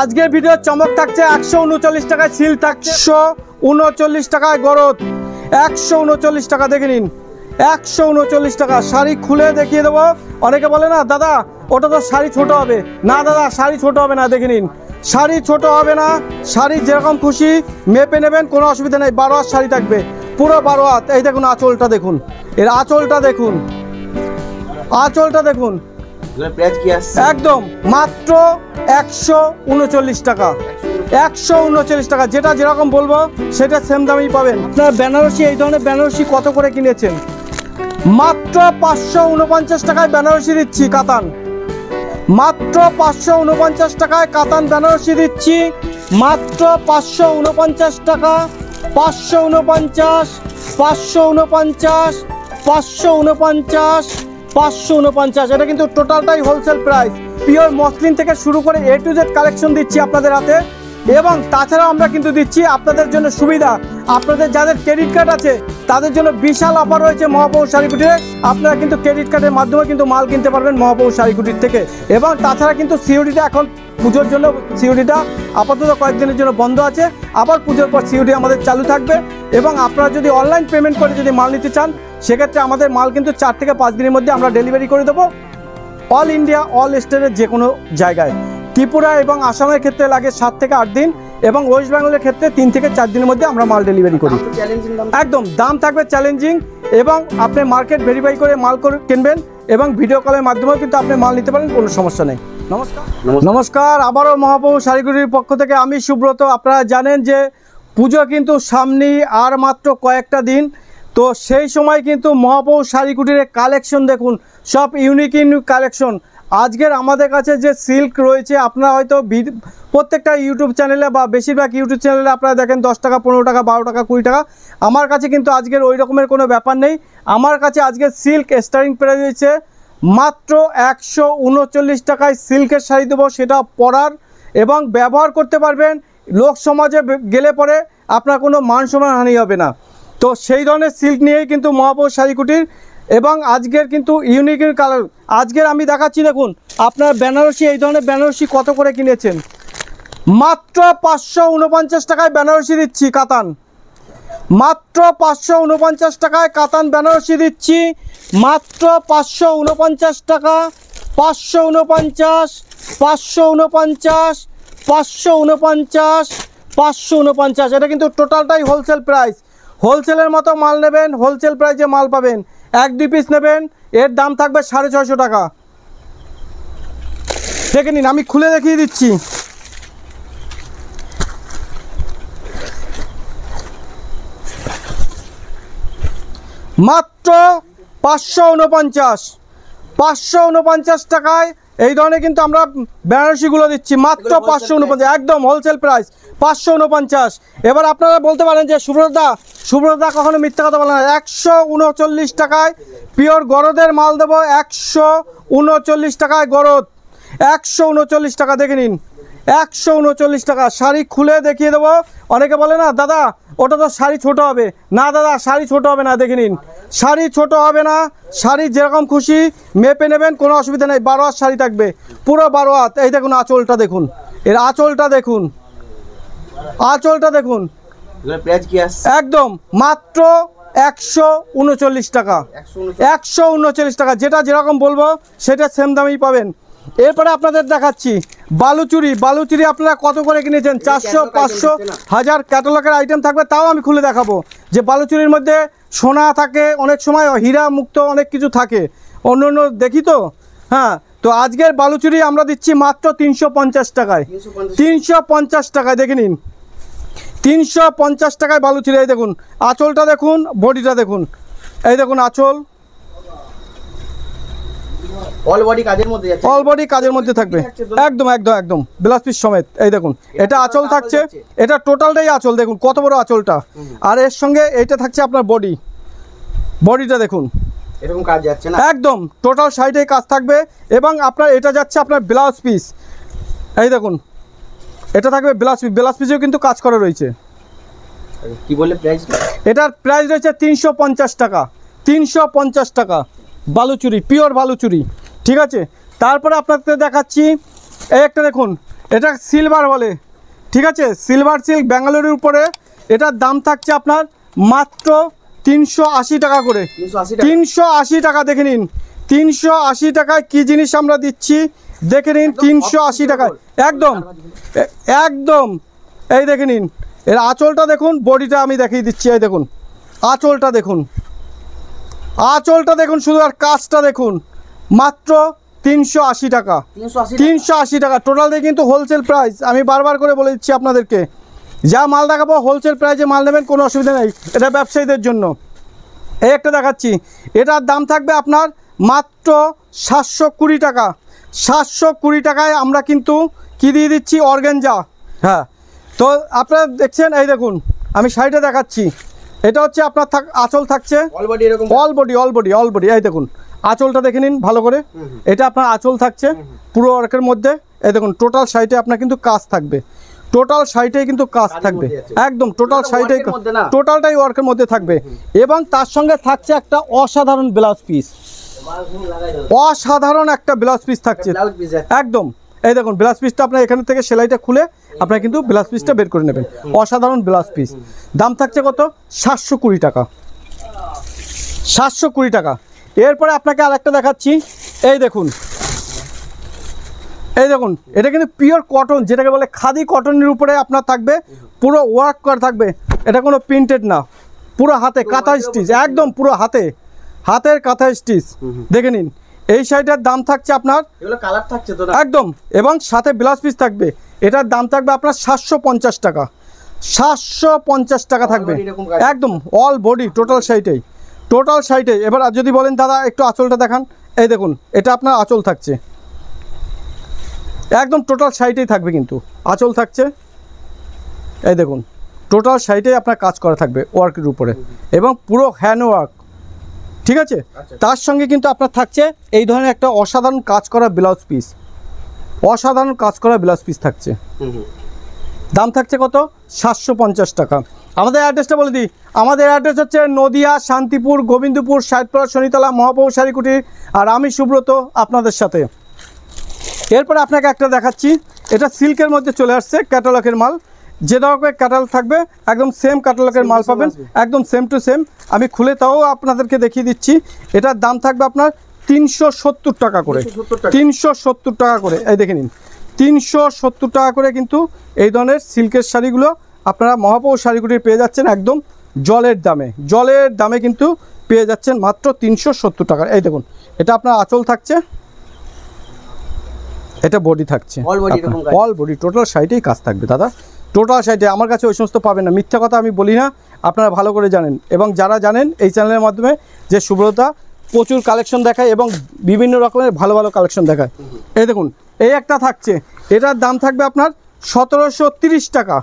আজকের ভিডিও চমক থাকছে একশো উনচল্লিশ টাকায় সিল থাকছে একশো উনচল্লিশ টাকায় গরদ একশো উনচল্লিশ টাকা দেখে নিন একশো উনচল্লিশ টাকা শাড়ি খুলে দেখিয়ে দেবো অনেকে বলে না দাদা ওটা তো শাড়ি ছোট হবে না দাদা শাড়ি ছোট হবে না দেখে নিন শাড়ি ছোট হবে না শাড়ি যেরকম খুশি মেপে নেবেন কোনো অসুবিধা নেই বারো হাত শাড়ি থাকবে পুরো বারো হাত এই দেখুন আঁচলটা দেখুন এর আঁচলটা দেখুন আঁচলটা দেখুন একদম মাত্র একশো উনচল্লিশ টাকা একশো উনচল্লিশ টাকা যেটা যেরকম বলবো সেটা সেম দামেই পাবেন আপনার বেনারসি এই ধরনের বেনারসি কত করে কিনেছেন মাত্র পাঁচশো উনপঞ্চাশ টাকায় বেনারসি দিচ্ছি কাতান মাত্র পাঁচশো উনপঞ্চাশ টাকায় কাতান বেনারসি দিচ্ছি মাত্র পাঁচশো উনপঞ্চাশ টাকা পাঁচশো উনপঞ্চাশ পাঁচশো উনপঞ্চাশ পাঁচশো উনপঞ্চাশ পাঁচশো উনপঞ্চাশ এটা কিন্তু টোটালটাই হোলসেল প্রাইস পিওর মসলিন থেকে শুরু করে এ টু জেড কালেকশন দিচ্ছি আপনাদের হাতে এবং তাছাড়াও আমরা কিন্তু দিচ্ছি আপনাদের জন্য সুবিধা আপনাদের যাদের ক্রেডিট কার্ড আছে তাদের জন্য বিশাল অফার রয়েছে মহাপৌর শাড়িকুটিতে আপনারা কিন্তু ক্রেডিট কার্ডের মাধ্যমে কিন্তু মাল কিনতে পারবেন মহাপৌর শাড়িকুটির থেকে এবং তাছাড়া কিন্তু সিউরিটা এখন পুজোর জন্য সিউরিটা আপাতত কয়েকদিনের জন্য বন্ধ আছে আবার পুজোর পর সিউডি আমাদের চালু থাকবে এবং আপনারা যদি অনলাইন পেমেন্ট করে যদি মাল নিতে চান সেক্ষেত্রে আমাদের মাল কিন্তু চার থেকে পাঁচ দিনের মধ্যে আমরা ডেলিভারি করে দেবো অল ইন্ডিয়া অল স্টেটের যে কোনো জায়গায় ত্রিপুরা এবং আসামের ক্ষেত্রে লাগে সাত থেকে আট দিন এবং ওয়েস্ট বেঙ্গলের ক্ষেত্রে তিন থেকে চার দিনের মধ্যে আমরা মাল ডেলিভারি করি একদম দাম থাকবে চ্যালেঞ্জিং এবং আপনি মার্কেট ভেরিফাই করে মাল কিনবেন এবং ভিডিও কলের মাধ্যমেও কিন্তু আপনি মাল নিতে পারেন কোনো সমস্যা নেই নমস্কার নমস্কার আবারও মহাপ্রভু শাড়িগুড়ির পক্ষ থেকে আমি সুব্রত আপনারা জানেন যে পুজো কিন্তু সামনেই আর মাত্র কয়েকটা দিন তো সেই সময় কিন্তু মহাপ্রভু শাড়িকুটির কালেকশন দেখুন সব ইউনিক ইউনিক কালেকশন আজকের আমাদের কাছে যে সিল্ক রয়েছে আপনারা হয়তো প্রত্যেকটা ইউটিউব চ্যানেলে বা বেশিরভাগ ইউটিউব চ্যানেলে আপনারা দেখেন দশ টাকা পনেরো টাকা বারো টাকা কুড়ি টাকা আমার কাছে কিন্তু আজকের ওই রকমের কোনো ব্যাপার নেই আমার কাছে আজকে সিল্ক স্টারিং প্রাইস রয়েছে মাত্র একশো উনচল্লিশ টাকায় সিল্কের শাড়ি দেবো সেটা পরার এবং ব্যবহার করতে পারবেন লোক সমাজে গেলে পরে আপনার কোনো মান সম্মান হানি হবে না তো সেই ধরনের সিল্ক নিয়েই কিন্তু শাড়ি কুটির এবং আজকের কিন্তু ইউনিক কালার আজকের আমি দেখাচ্ছি দেখুন আপনার বেনারসি এই ধরনের বেনারসি কত করে কিনেছেন মাত্র পাঁচশো উনপঞ্চাশ টাকায় বেনারসি দিচ্ছি কাতান মাত্র পাঁচশো উনপঞ্চাশ টাকায় কাতান বেনারসি দিচ্ছি মাত্র পাঁচশো উনপঞ্চাশ টাকা পাঁচশো উনপঞ্চাশ পাঁচশো উনপঞ্চাশ পাঁচশো উনপঞ্চাশ পাঁচশো উনপঞ্চাশ এটা কিন্তু টোটালটাই হোলসেল প্রাইস হোলসেলের মতো মাল নেবেন হোলসেল প্রাইসে মাল পাবেন এক দুই পিস নেবেন এর দাম থাকবে সাড়ে ছয়শো টাকা দেখে নিন আমি খুলে দেখিয়ে দিচ্ছি মাত্র পাঁচশো উনপঞ্চাশ পাঁচশো উনপঞ্চাশ টাকায় এই ধরনের কিন্তু আমরা বেনারসিগুলো দিচ্ছি মাত্র পাঁচশো উনপঞ্চাশ একদম হোলসেল প্রাইস পাঁচশো উনপঞ্চাশ এবার আপনারা বলতে পারেন যে সুব্রতদা সুব্রতদা কখনো মিথ্যা কথা বলে না একশো উনচল্লিশ টাকায় পিওর গরদের মাল দেবো একশো উনচল্লিশ টাকায় গরদ একশো উনচল্লিশ টাকা দেখে নিন একশো উনচল্লিশ টাকা শাড়ি খুলে দেখিয়ে দেবো অনেকে বলে না দাদা ওটা তো শাড়ি ছোট হবে না দাদা শাড়ি ছোট হবে না দেখে নিন শাড়ি ছোট হবে না শাড়ি যেরকম খুশি মেপে নেবেন কোনো অসুবিধা নেই বারো হাত শাড়ি থাকবে পুরো বারো হাত এই দেখুন আঁচলটা দেখুন এর আঁচলটা দেখুন আঁচলটা দেখুন একদম মাত্র একশো উনচল্লিশ টাকা একশো উনচল্লিশ টাকা যেটা যেরকম বলবো সেটা সেম দামেই পাবেন এরপরে আপনাদের দেখাচ্ছি বালুচুরি বালুচুরি আপনারা কত করে কিনেছেন চারশো পাঁচশো হাজার ক্যাটালগের আইটেম থাকবে তাও আমি খুলে দেখাবো যে বালুচুরির মধ্যে সোনা থাকে অনেক সময় হীরা মুক্ত অনেক কিছু থাকে অন্য অন্য দেখি তো হ্যাঁ তো আজকের বালুচুরি আমরা দিচ্ছি মাত্র তিনশো পঞ্চাশ টাকায় তিনশো পঞ্চাশ টাকায় দেখে নিন তিনশো পঞ্চাশ টাকায় বালুচুরি এই দেখুন আঁচলটা দেখুন বডিটা দেখুন এই দেখুন আঁচল অল বডি কাজের মধ্যে থাকবে একদম একদম একদম পিস সমেত এই দেখুন এটা থাকছে এটা টোটালটাই দেখুন কত বড় আর এর সঙ্গে এটা থাকছে আপনার বডি বডিটা দেখুন কাজ একদম টোটাল কাজ থাকবে এবং আপনার এটা যাচ্ছে আপনার ব্লাউজ পিস এই দেখুন এটা থাকবে ব্লাউজ পিস ব্লাউজ পিসেও কিন্তু কাজ করা রয়েছে এটার প্রাইস রয়েছে তিনশো টাকা তিনশো টাকা বালুচুরি পিওর বালুচুরি ঠিক আছে তারপরে আপনাদের দেখাচ্ছি এই একটা দেখুন এটা সিলভার বলে ঠিক আছে সিলভার সিল্ক ব্যাঙ্গালোরের উপরে এটার দাম থাকছে আপনার মাত্র তিনশো টাকা করে তিনশো টাকা দেখে নিন তিনশো টাকায় কি জিনিস আমরা দিচ্ছি দেখে নিন তিনশো টাকায় একদম একদম এই দেখে নিন এর আঁচলটা দেখুন বডিটা আমি দেখিয়ে দিচ্ছি এই দেখুন আঁচলটা দেখুন আঁচলটা দেখুন শুধু আর কাজটা দেখুন মাত্র তিনশো আশি টাকা তিনশো আশি টাকা টোটাল দিয়ে কিন্তু হোলসেল প্রাইস আমি বারবার করে বলে দিচ্ছি আপনাদেরকে যা মাল দেখাবো হোলসেল প্রাইসে মাল নেবেন কোনো অসুবিধা নেই এটা ব্যবসায়ীদের জন্য এই একটা দেখাচ্ছি এটার দাম থাকবে আপনার মাত্র সাতশো কুড়ি টাকা সাতশো কুড়ি টাকায় আমরা কিন্তু কি দিয়ে দিচ্ছি অর্গেঞ্জা হ্যাঁ তো আপনারা দেখছেন এই দেখুন আমি শাড়িটা দেখাচ্ছি এটা হচ্ছে আপনার আচল থাকছে all body all body all body all body all body এই দেখুন আঁচলটা দেখে নিন ভালো করে এটা আপনার আঁচল থাকছে পুরো ওয়ার্কের মধ্যে এ দেখুন টোটাল সাইটে আপনার কিন্তু কাজ থাকবে টোটাল সাইটেই কিন্তু কাজ থাকবে একদম টোটাল সাইটেই টোটালটাই ওয়ার্কের মধ্যে থাকবে এবং তার সঙ্গে থাকছে একটা অসাধারণ ব্লাউজ পিস অসাধারণ একটা ব্লাউজ পিস থাকছে একদম এই দেখুন ব্লাউজ পিসটা আপনার এখান থেকে সেলাইটা খুলে আপনার কিন্তু ব্লাউজ পিসটা বের করে নেবেন অসাধারণ ব্লাউজ পিস দাম থাকছে কত সাতশো কুড়ি টাকা সাতশো কুড়ি টাকা এরপরে আপনাকে আর একটা দেখাচ্ছি এই দেখুন এই দেখুন এটা কিন্তু পিওর কটন যেটাকে বলে খাদি কটনের উপরে আপনার থাকবে পুরো ওয়ার্ক করা থাকবে এটা কোনো প্রিন্টেড না পুরো হাতে কাঁথা স্টিচ একদম পুরো হাতে হাতের কাঁথা স্টিচ দেখে নিন এই শাড়িটার দাম থাকছে আপনার কালার থাকছে তো একদম এবং সাথে ব্লাউজ পিস থাকবে এটার দাম থাকবে আপনার সাতশো পঞ্চাশ টাকা সাতশো পঞ্চাশ টাকা থাকবে একদম অল বডি টোটাল শাড়িটাই টোটাল সাইটে এবার যদি বলেন দাদা একটু আঁচলটা দেখান এই দেখুন এটা আপনার আঁচল থাকছে একদম টোটাল সাইটেই থাকবে কিন্তু আঁচল থাকছে এই দেখুন টোটাল সাইটেই আপনার কাজ করা থাকবে ওয়ার্কের উপরে এবং পুরো হ্যান্ড ওয়ার্ক ঠিক আছে আচ্ছা। তার সঙ্গে কিন্তু আপনার থাকছে এই ধরনের একটা অসাধারণ কাজ করা ব্লাউজ পিস অসাধারণ কাজ করা ব্লাউজ পিস থাকছে দাম থাকছে কত সাতশো টাকা আমাদের অ্যাড্রেসটা বলে দিই আমাদের অ্যাড্রেস হচ্ছে নদিয়া শান্তিপুর গোবিন্দপুর সাহেবপাড়া শনিতলা মহাপৌ সারিকুটি আর আমি সুব্রত আপনাদের সাথে এরপরে আপনাকে একটা দেখাচ্ছি এটা সিল্কের মধ্যে চলে আসছে ক্যাটালগের মাল যে ধরনের ক্যাটাল থাকবে একদম সেম ক্যাটালগের মাল পাবেন একদম সেম টু সেম আমি খুলে তাও আপনাদেরকে দেখিয়ে দিচ্ছি এটার দাম থাকবে আপনার তিনশো টাকা করে তিনশো টাকা করে এই দেখে নিন তিনশো সত্তর টাকা করে কিন্তু এই ধরনের সিল্কের শাড়িগুলো আপনারা মহাপৌর শাড়িগুলি পেয়ে যাচ্ছেন একদম জলের দামে জলের দামে কিন্তু পেয়ে যাচ্ছেন মাত্র তিনশো সত্তর টাকার এই দেখুন এটা আপনার আঁচল থাকছে এটা বডি থাকছে অল বডি টোটাল সাইডেই কাজ থাকবে দাদা টোটাল সাইডে আমার কাছে ওই সমস্ত পাবেন না মিথ্যা কথা আমি বলি না আপনারা ভালো করে জানেন এবং যারা জানেন এই চ্যানেলের মাধ্যমে যে সুব্রতা প্রচুর কালেকশন দেখায় এবং বিভিন্ন রকমের ভালো ভালো কালেকশন দেখায় এই দেখুন এই একটা থাকছে এটার দাম থাকবে আপনার সতেরোশো তিরিশ টাকা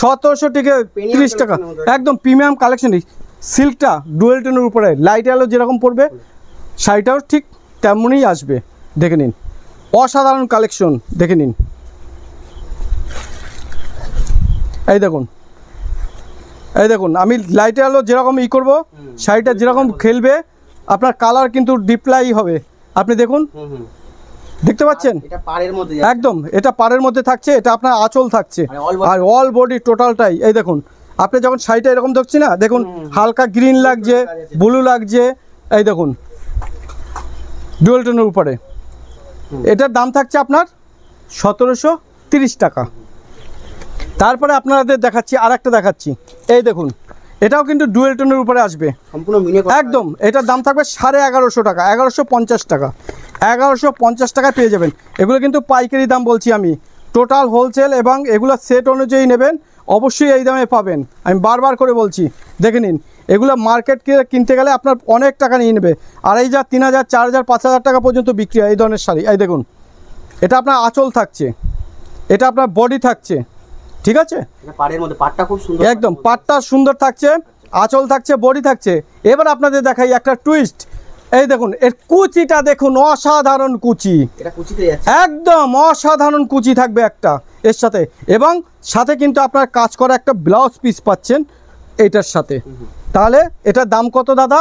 সতেরোশো থেকে তিরিশ টাকা একদম প্রিমিয়াম কালেকশন সিল্কটা ডুয়েল উপরে লাইট আলো যেরকম পড়বে শাড়িটাও ঠিক তেমনই আসবে দেখে নিন অসাধারণ কালেকশন দেখে নিন এই দেখুন এই দেখুন আমি লাইটে আলো যেরকম ই করব শাড়িটা যেরকম খেলবে আপনার কালার কিন্তু ডিপ্লাই হবে আপনি দেখুন দেখতে পাচ্ছেন একদম এটা পাড়ের মধ্যে থাকছে এটা আপনার আঁচল থাকছে মানে আর অল বডি টোটালটাই এই দেখুন আপনি যখন শাড়িটা এরকম দেখছি না দেখুন হালকা গ্রিন লাগছে ব্লু লাগছে এই দেখুন ডুয়েল টোনের উপরে এটার দাম থাকছে আপনার সতেরোশো টাকা তারপরে আপনাদের দেখাচ্ছি আর একটা দেখাচ্ছি এই দেখুন এটাও কিন্তু ডুয়েল টোনের উপরে আসবে একদম এটার দাম থাকবে সাড়ে এগারোশো টাকা এগারোশো পঞ্চাশ টাকা এগারোশো পঞ্চাশ টাকায় পেয়ে যাবেন এগুলো কিন্তু পাইকারি দাম বলছি আমি টোটাল হোলসেল এবং এগুলো সেট অনুযায়ী নেবেন অবশ্যই এই দামে পাবেন আমি বারবার করে বলছি দেখে নিন এগুলো মার্কেট কিনতে গেলে আপনার অনেক টাকা নিয়ে নেবে আড়াই হাজার তিন হাজার চার হাজার পাঁচ হাজার টাকা পর্যন্ত বিক্রি হয় এই ধরনের শাড়ি এই দেখুন এটা আপনার আঁচল থাকছে এটা আপনার বডি থাকছে ঠিক আছে মানে একদম পাটটা সুন্দর থাকছে আঁচল থাকছে বডি থাকছে এবার আপনাদের দেখাই একটা টুইস্ট এই দেখুন এর কুচিটা দেখুন অসাধারণ কুচি একদম অসাধারণ কুচি থাকবে একটা এর সাথে এবং সাথে কিন্তু আপনার কাজ করা একটা ব্লাউজ পিস পাচ্ছেন এটার সাথে তাহলে এটার দাম কত দাদা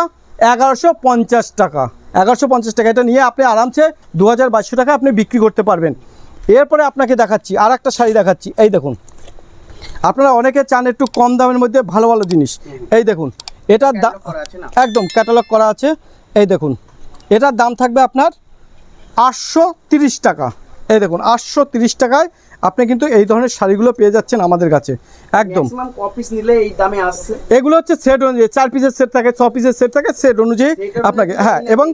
এগারোশো পঞ্চাশ টাকা এগারোশো পঞ্চাশ টাকা এটা নিয়ে আপনি আরামসে দু হাজার টাকা আপনি বিক্রি করতে পারবেন এরপরে আপনাকে দেখাচ্ছি আর একটা শাড়ি দেখাচ্ছি এই দেখুন আপনারা অনেকে চান একটু কম দামের মধ্যে ভালো ভালো জিনিস এই দেখুন এটার দাম একদম ক্যাটালগ করা আছে এই দেখুন এটার দাম থাকবে আপনার আটশো টাকা এই দেখুন আটশো টাকায় আপনি কিন্তু এই ধরনের শাড়িগুলো পেয়ে যাচ্ছেন আমাদের কাছে একদম এগুলো হচ্ছে সেট অনুযায়ী চার পিসের সেট থাকে ছ পিসের সেট থাকে সেট অনুযায়ী আপনাকে হ্যাঁ, হ্যাঁ এবং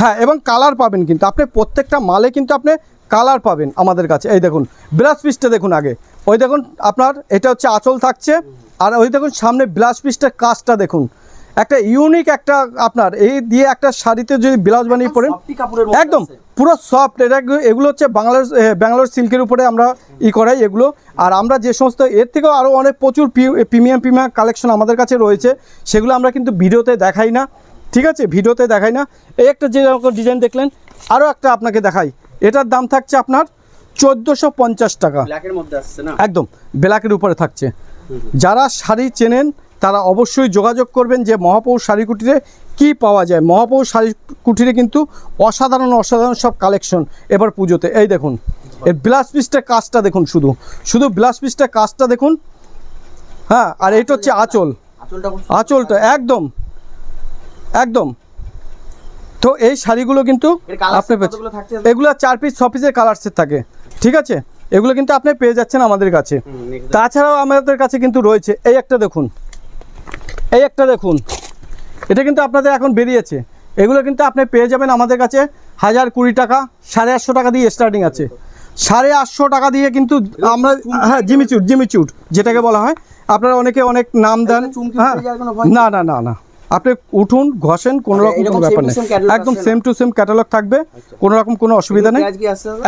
হ্যাঁ এবং কালার পাবেন কিন্তু আপনি প্রত্যেকটা মালে কিন্তু আপনি কালার পাবেন আমাদের কাছে এই দেখুন ব্রাশ পিসটা দেখুন আগে ওই দেখুন আপনার এটা হচ্ছে আঁচল থাকছে আর ওই দেখুন সামনে ব্লাউজ পিসটা কাজটা দেখুন একটা ইউনিক একটা আপনার এই দিয়ে একটা শাড়িতে যদি ব্লাউজ বানিয়ে পড়েন একদম পুরো সফট এটা এগুলো হচ্ছে বাংলার ব্যাঙ্গালোর সিল্কের উপরে আমরা ই করাই এগুলো আর আমরা যে সমস্ত এর থেকেও আরও অনেক প্রচুর প্রিমিয়াম প্রিমিয়াম কালেকশন আমাদের কাছে রয়েছে সেগুলো আমরা কিন্তু ভিডিওতে দেখাই না ঠিক আছে ভিডিওতে দেখাই না এই একটা যে ডিজাইন দেখলেন আরও একটা আপনাকে দেখাই এটার দাম থাকছে আপনার চোদ্দোশো পঞ্চাশ টাকা একদম ব্ল্যাকের উপরে থাকছে যারা শাড়ি চেনেন তারা অবশ্যই যোগাযোগ করবেন যে মহাপৌর শাড়ি কুটিরে কী পাওয়া যায় মহাপৌর শাড়ি কুটিরে কিন্তু অসাধারণ অসাধারণ সব কালেকশন এবার পুজোতে এই দেখুন এর ব্লাস পিসটা কাজটা দেখুন শুধু শুধু ব্লাস পিসটা কাজটা দেখুন হ্যাঁ আর এটা হচ্ছে আঁচল আঁচলটা একদম একদম তো এই শাড়িগুলো কিন্তু আপনি এগুলো চার পিস ছ পিসের কালার সেট থাকে ঠিক আছে এগুলো কিন্তু আপনি পেয়ে যাচ্ছেন আমাদের কাছে তাছাড়াও আমাদের কাছে কিন্তু রয়েছে এই একটা দেখুন এই একটা দেখুন এটা কিন্তু আপনাদের এখন বেরিয়েছে এগুলো কিন্তু আপনি পেয়ে যাবেন আমাদের কাছে হাজার কুড়ি টাকা সাড়ে আটশো টাকা দিয়ে স্টার্টিং আছে সাড়ে আটশো টাকা দিয়ে কিন্তু আমরা হ্যাঁ জিমিচুট জিমিচুট যেটাকে বলা হয় আপনারা অনেকে অনেক নাম দেন হ্যাঁ না না না না আপনি উঠুন ঘষেন কোন আচ্ছা, রকম কোনো ব্যাপার নেই একদম সেম টু সেম ক্যাটালগ থাকবে আচ্ছা। কোনো রকম কোনো অসুবিধা নেই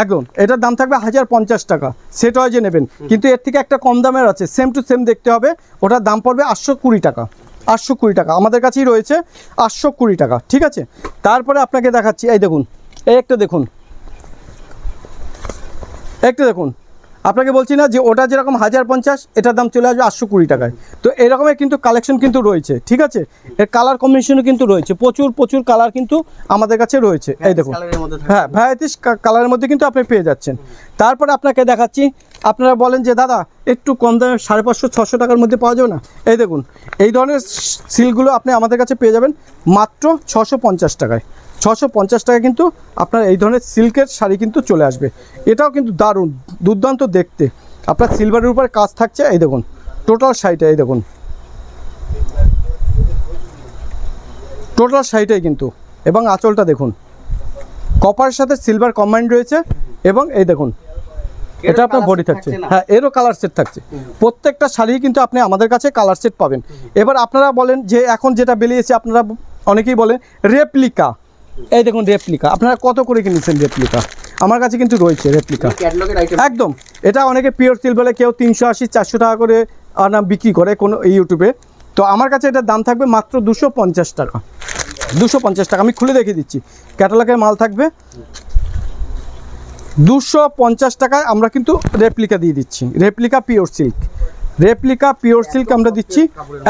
একদম এটার দাম থাকবে হাজার পঞ্চাশ টাকা সেট হয় যে নেবেন কিন্তু এর থেকে একটা কম দামের আছে সেম টু সেম দেখতে হবে ওটার দাম পড়বে আটশো কুড়ি টাকা আটশো কুড়ি টাকা আমাদের কাছেই রয়েছে আটশো কুড়ি টাকা ঠিক আছে তারপরে আপনাকে দেখাচ্ছি এই দেখুন এই একটা দেখুন একটা দেখুন আপনাকে বলছি না যে ওটা যেরকম হাজার পঞ্চাশ এটার দাম চলে আসবে আটশো কুড়ি টাকায় তো এরকমের কিন্তু কালেকশন কিন্তু রয়েছে ঠিক আছে এর কালার কম্বিনেশনও কিন্তু রয়েছে প্রচুর প্রচুর কালার কিন্তু আমাদের কাছে রয়েছে এই দেখুন হ্যাঁ ভ্যারাইটিস কালারের মধ্যে কিন্তু আপনি পেয়ে যাচ্ছেন তারপরে আপনাকে দেখাচ্ছি আপনারা বলেন যে দাদা একটু কম দামে সাড়ে পাঁচশো ছশো টাকার মধ্যে পাওয়া যাবে না এই দেখুন এই ধরনের সিলগুলো আপনি আমাদের কাছে পেয়ে যাবেন মাত্র ছশো পঞ্চাশ টাকায় ছশো পঞ্চাশ টাকা কিন্তু আপনার এই ধরনের সিল্কের শাড়ি কিন্তু চলে আসবে এটাও কিন্তু দারুণ দুর্দান্ত দেখতে আপনার সিলভারের উপর কাজ থাকছে এই দেখুন টোটাল শাড়িটা এই দেখুন টোটাল শাড়িটাই কিন্তু এবং আঁচলটা দেখুন কপার সাথে সিলভার কম্বাইন্ড রয়েছে এবং এই দেখুন এটা আপনার বডি থাকছে হ্যাঁ এরও কালার সেট থাকছে প্রত্যেকটা শাড়ি কিন্তু আপনি আমাদের কাছে কালার সেট পাবেন এবার আপনারা বলেন যে এখন যেটা বেরিয়েছে আপনারা অনেকেই বলেন রেপ্লিকা এই দেখুন রেপ্লিকা আপনারা কত করে কিনেছেন রেপ্লিকা আমার কাছে কিন্তু রয়েছে রেপ্লিকা একদম এটা অনেকে পিওর সিল বলে কেউ তিনশো আশি চারশো টাকা করে আনা বিক্রি করে কোনো ইউটিউবে তো আমার কাছে এটার দাম থাকবে মাত্র দুশো পঞ্চাশ টাকা দুশো পঞ্চাশ টাকা আমি খুলে দেখিয়ে দিচ্ছি ক্যাটালগের মাল থাকবে দুশো পঞ্চাশ টাকায় আমরা কিন্তু রেপ্লিকা দিয়ে দিচ্ছি replica pure silk replica pure silk আমরা দিচ্ছি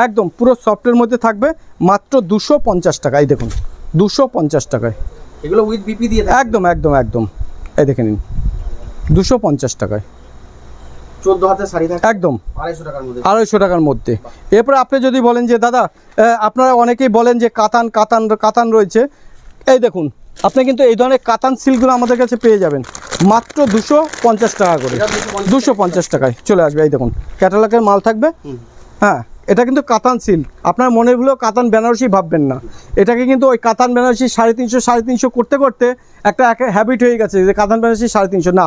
একদম পুরো সফটের মধ্যে থাকবে মাত্র দুশো পঞ্চাশ এই দেখুন দুশো পঞ্চাশ টাকায় এগুলো উইথ বিপি দিয়ে একদম একদম একদম এই দেখে নিন দুশো পঞ্চাশ টাকায় চোদ্দো হাতে শাড়ি একদম আড়াইশো টাকার মধ্যে আড়াইশো টাকার মধ্যে এরপরে আপনি যদি বলেন যে দাদা আপনারা অনেকেই বলেন যে কাতান কাতান কাতান রয়েছে এই দেখুন আপনি কিন্তু এই ধরনের কাতান সিল্কগুলো আমাদের কাছে পেয়ে যাবেন মাত্র দুশো পঞ্চাশ টাকা করে দুশো পঞ্চাশ টাকায় চলে আসবে এই দেখুন ক্যাটালগের মাল থাকবে হ্যাঁ এটা কিন্তু কাতান সিল্ক আপনার মনে হলেও কাতান বেনারসি ভাববেন না এটাকে কিন্তু ওই কাতান বেনারসি সাড়ে তিনশো সাড়ে তিনশো করতে করতে একটা হ্যাবিট হয়ে গেছে যে কাতান বেনারসি সাড়ে তিনশো না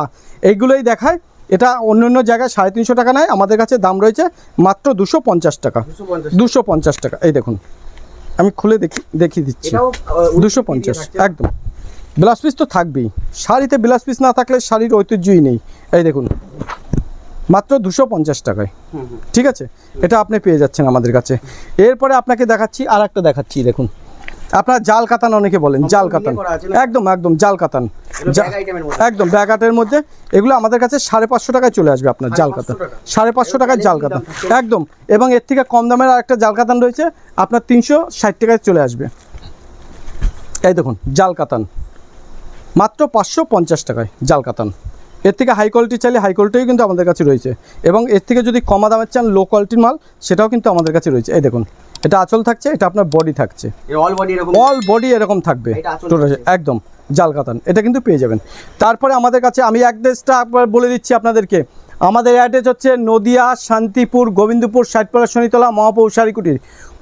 এইগুলোই দেখায় এটা অন্য অন্য জায়গায় সাড়ে তিনশো টাকা নেয় আমাদের কাছে দাম রয়েছে মাত্র দুশো পঞ্চাশ টাকা দুশো পঞ্চাশ টাকা এই দেখুন আমি খুলে দেখি দেখিয়ে দিচ্ছি দুশো পঞ্চাশ একদম ব্লাউজ পিস তো থাকবেই শাড়িতে ব্লাউজ পিস না থাকলে শাড়ির ঐতিহ্যই নেই এই দেখুন মাত্র দুশো পঞ্চাশ টাকায় ঠিক আছে এটা আপনি পেয়ে যাচ্ছেন আমাদের কাছে এরপরে আপনাকে দেখাচ্ছি আর একটা দেখাচ্ছি দেখুন আপনার জাল কাতান অনেকে বলেন জাল কাতান একদম একদম জাল কাতান একদম ব্যাগাটের মধ্যে এগুলো আমাদের কাছে সাড়ে পাঁচশো টাকায় চলে আসবে আপনার জাল কাতান সাড়ে পাঁচশো টাকার জাল কাতান একদম এবং এর থেকে কম দামের আর একটা জাল কাতান রয়েছে আপনার তিনশো ষাট টাকায় চলে আসবে এই দেখুন জাল কাতান মাত্র পাঁচশো পঞ্চাশ টাকায় জাল কাতান এর থেকে হাই কোয়ালিটি চাইলে হাই কোয়ালিটিও কিন্তু আমাদের কাছে রয়েছে এবং এর থেকে যদি কমা দামের চান লো কোয়ালিটির মাল সেটাও কিন্তু আমাদের কাছে রয়েছে এই দেখুন এটা আচল থাকছে এটা আপনার বডি থাকছে অল বডি এরকম থাকবে একদম জাল কাতান এটা কিন্তু পেয়ে যাবেন তারপরে আমাদের কাছে আমি অ্যাড্রেসটা একবার বলে দিচ্ছি আপনাদেরকে আমাদের অ্যাড্রেস হচ্ছে নদিয়া শান্তিপুর গোবিন্দপুর সাইটপাড়া শনিতলা মহাপৌর সারিকুটির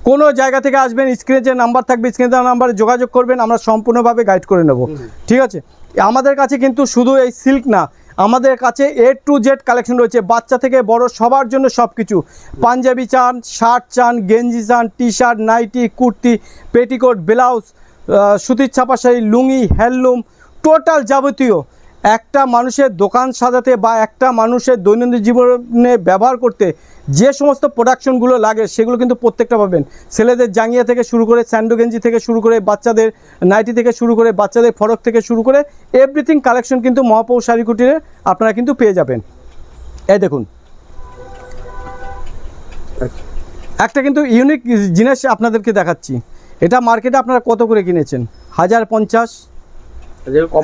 কোনো জায়গা থেকে আসবেন স্ক্রিনে যে নাম্বার থাকবে স্ক্রিনে দেওয়া নাম্বারে যোগাযোগ করবেন আমরা সম্পূর্ণভাবে গাইড করে নেব ঠিক আছে আমাদের কাছে কিন্তু শুধু এই সিল্ক না আমাদের কাছে এ টু জেড কালেকশন রয়েছে বাচ্চা থেকে বড় সবার জন্য সব কিছু পাঞ্জাবি চান শার্ট চান গেঞ্জি চান T shirt nightie kurti petticoat blouse সুতির ছাপা শাড়ি লুঙ্গি হ্যান্ডলুম টোটাল যাবতীয় একটা মানুষের দোকান সাজাতে বা একটা মানুষের দৈনন্দিন জীবনে ব্যবহার করতে যে সমস্ত প্রোডাকশনগুলো লাগে সেগুলো কিন্তু প্রত্যেকটা পাবেন ছেলেদের জাঙ্গিয়া থেকে শুরু করে স্যান্ডো গেঞ্জি থেকে শুরু করে বাচ্চাদের নাইটি থেকে শুরু করে বাচ্চাদের ফরক থেকে শুরু করে এভরিথিং কালেকশন কিন্তু মহাপৌ শাড়ি কুটিরে আপনারা কিন্তু পেয়ে যাবেন এই দেখুন একটা কিন্তু ইউনিক জিনিস আপনাদেরকে দেখাচ্ছি এটা মার্কেটে আপনারা কত করে কিনেছেন হাজার পঞ্চাশ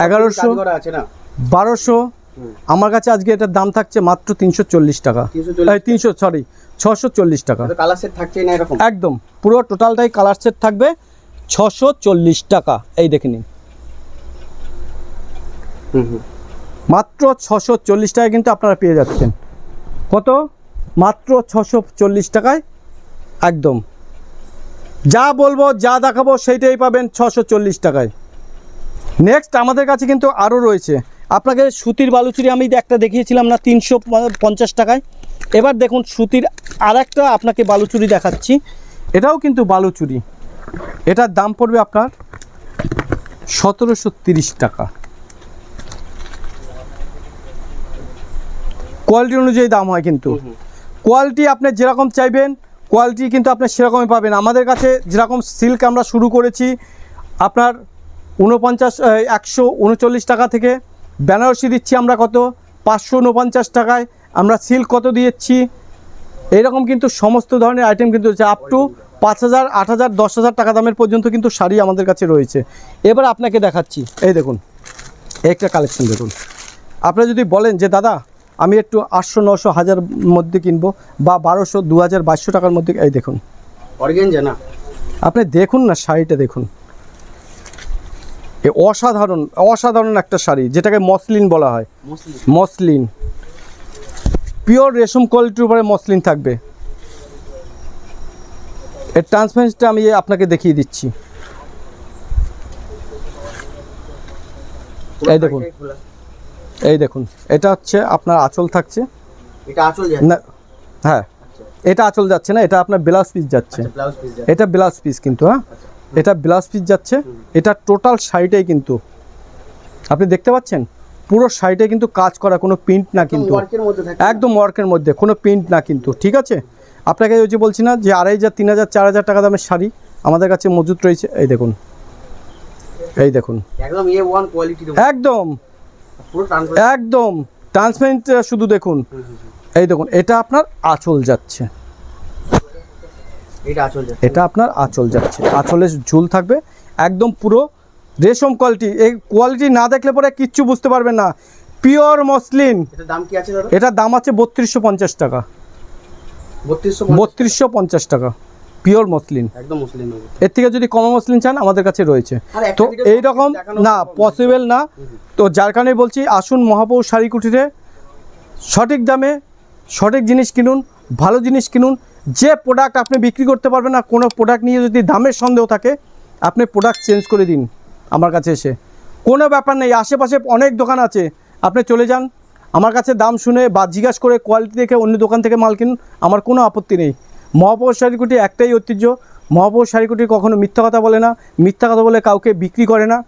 এগারোশো আছে না বারোশো আমার কাছে আজকে এটার দাম থাকছে মাত্র তিনশো চল্লিশ টাকা তিনশো সরি ছশো চল্লিশ টাকা কালার সেট থাকছে না এরকম একদম পুরো টোটালটাই কালার সেট থাকবে ছশো চল্লিশ টাকা এই দেখে নিন মাত্র ছশো চল্লিশ টাকায় কিন্তু আপনারা পেয়ে যাচ্ছেন কত মাত্র ছশো চল্লিশ টাকায় একদম যা বলবো যা দেখাবো সেইটাই পাবেন ছশো চল্লিশ টাকায় নেক্সট আমাদের কাছে কিন্তু আরও রয়েছে আপনাকে সুতির বালুচুরি আমি একটা দেখিয়েছিলাম না তিনশো পঞ্চাশ টাকায় এবার দেখুন সুতির আর একটা আপনাকে বালুচুরি দেখাচ্ছি এটাও কিন্তু বালুচুরি এটার দাম পড়বে আপনার সতেরোশো টাকা কোয়ালিটি অনুযায়ী দাম হয় কিন্তু কোয়ালিটি আপনি যেরকম চাইবেন কোয়ালিটি কিন্তু আপনি সেরকমই পাবেন আমাদের কাছে যেরকম সিল্ক আমরা শুরু করেছি আপনার উনপঞ্চাশ একশো উনচল্লিশ টাকা থেকে বেনারসি দিচ্ছি আমরা কত পাঁচশো উনপঞ্চাশ টাকায় আমরা সিল্ক কত দিয়েছি এরকম কিন্তু সমস্ত ধরনের আইটেম কিন্তু রয়েছে আপ টু পাঁচ হাজার আট হাজার দশ হাজার টাকা দামের পর্যন্ত কিন্তু শাড়ি আমাদের কাছে রয়েছে এবার আপনাকে দেখাচ্ছি এই দেখুন একটা কালেকশন দেখুন আপনারা যদি বলেন যে দাদা আমি একটু আটশো নশো হাজার মধ্যে কিনবো বা বারোশো দু হাজার বাইশশো টাকার মধ্যে এই দেখুন অরগেন না আপনি দেখুন না শাড়িটা দেখুন অসাধারণ অসাধারণ একটা শাড়ি যেটাকে মসলিন বলা হয় মসলিন পিওর রেশম কোয়ালিটির উপরে মসলিন থাকবে এর ট্রান্সপারেন্সটা আমি আপনাকে দেখিয়ে দিচ্ছি এই দেখুন এই দেখুন এটা হচ্ছে আপনার আঁচল থাকছে এটা না হ্যাঁ আচ্ছা। এটা আঁচল যাচ্ছে না এটা আপনার ব্লাউজ আচ্ছা, পিস যাচ্ছে এটা ব্লাউজ পিস কিন্তু হ্যাঁ আচ্ছা। এটা ব্লাউজ পিস যাচ্ছে এটা টোটাল সাইডে কিন্তু আপনি দেখতে পাচ্ছেন পুরো সাইডে কিন্তু কাজ করা কোনো প্রিন্ট না কিন্তু একদম ওয়ার্কের মধ্যে কোনো প্রিন্ট না কিন্তু ঠিক আছে আপনাকে ওই যে বলছি না যে আড়াই হাজার তিন হাজার চার হাজার টাকা দামের শাড়ি আমাদের কাছে মজুত রয়েছে এই দেখুন এই দেখুন একদম একদম ট্রান্সপারেন্ট শুধু দেখুন এই দেখুন এটা আপনার আঁচল যাচ্ছে এটা আপনার আঁচল যাচ্ছে আঁচলের ঝুল থাকবে একদম পুরো রেশম কোয়ালিটি এই কোয়ালিটি না দেখলে পরে কিচ্ছু বুঝতে পারবেন না পিওর মসলিন এটা দাম আছে বত্রিশশো পঞ্চাশ টাকা বত্রিশশো পঞ্চাশ টাকা পিওর মসলিন মসলিন এর থেকে যদি কম মসলিন চান আমাদের কাছে রয়েছে তো এই রকম না পসিবল না তো যার কারণে বলছি আসুন মহাপৌর শাড়ি কুটিরে সঠিক দামে সঠিক জিনিস কিনুন ভালো জিনিস কিনুন যে প্রোডাক্ট আপনি বিক্রি করতে পারবেন না কোনো প্রোডাক্ট নিয়ে যদি দামের সন্দেহ থাকে আপনি প্রোডাক্ট চেঞ্জ করে দিন আমার কাছে এসে কোনো ব্যাপার নেই আশেপাশে অনেক দোকান আছে আপনি চলে যান আমার কাছে দাম শুনে বা জিজ্ঞাসা করে কোয়ালিটি দেখে অন্য দোকান থেকে মাল কিনুন আমার কোনো আপত্তি নেই মহাপৌর শাড়িকুটি একটাই ঐতিহ্য মহাপৌর শাড়িকুটি কখনো মিথ্যা কথা বলে না মিথ্যা কথা বলে কাউকে বিক্রি করে না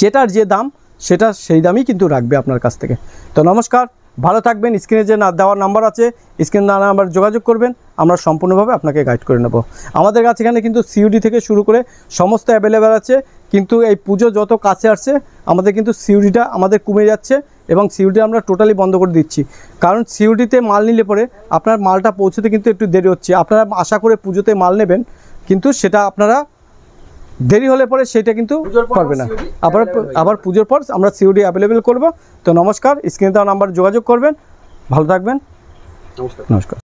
যেটার যে দাম সেটা সেই দামই কিন্তু রাখবে আপনার কাছ থেকে তো নমস্কার ভালো থাকবেন স্ক্রিনে যে দেওয়ার নাম্বার আছে স্ক্রিন দেওয়া নাম্বার যোগাযোগ করবেন আমরা সম্পূর্ণভাবে আপনাকে গাইড করে নেব আমাদের কাছে এখানে কিন্তু সিউডি থেকে শুরু করে সমস্ত অ্যাভেলেবেল আছে কিন্তু এই পুজো যত কাছে আসছে আমাদের কিন্তু সিউডিটা আমাদের কমে যাচ্ছে এবং সিউডি আমরা টোটালি বন্ধ করে দিচ্ছি কারণ সিউডিতে মাল নিলে পরে আপনার মালটা পৌঁছতে কিন্তু একটু দেরি হচ্ছে আপনারা আশা করে পুজোতে মাল নেবেন কিন্তু সেটা আপনারা দেরি হলে পরে সেটা কিন্তু পারবে না আবার আবার পুজোর পর আমরা সিউডি অ্যাভেলেবেল করব তো নমস্কার স্ক্রিনে দেওয়া নাম্বার যোগাযোগ করবেন ভালো থাকবেন নমস্কার নমস্কার